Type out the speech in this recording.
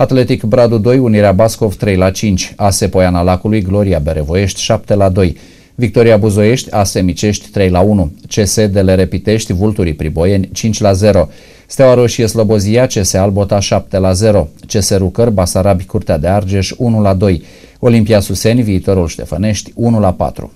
Atletic Bradu 2, Unirea Bascov 3 la 5, Ase Poiana Lacului, Gloria Berevoiești 7 la 2, Victoria Buzoiești, Ase Micești 3 la 1, CS Delere Pitești, Vulturii Priboieni 5 la 0, Steaua Roșie Slobozia, CS Albota 7 la 0, CS Rucăr, Basarabi, Curtea de Argeș 1 la 2, Olimpia Suseni, Viitorul Ștefănești 1 la 4.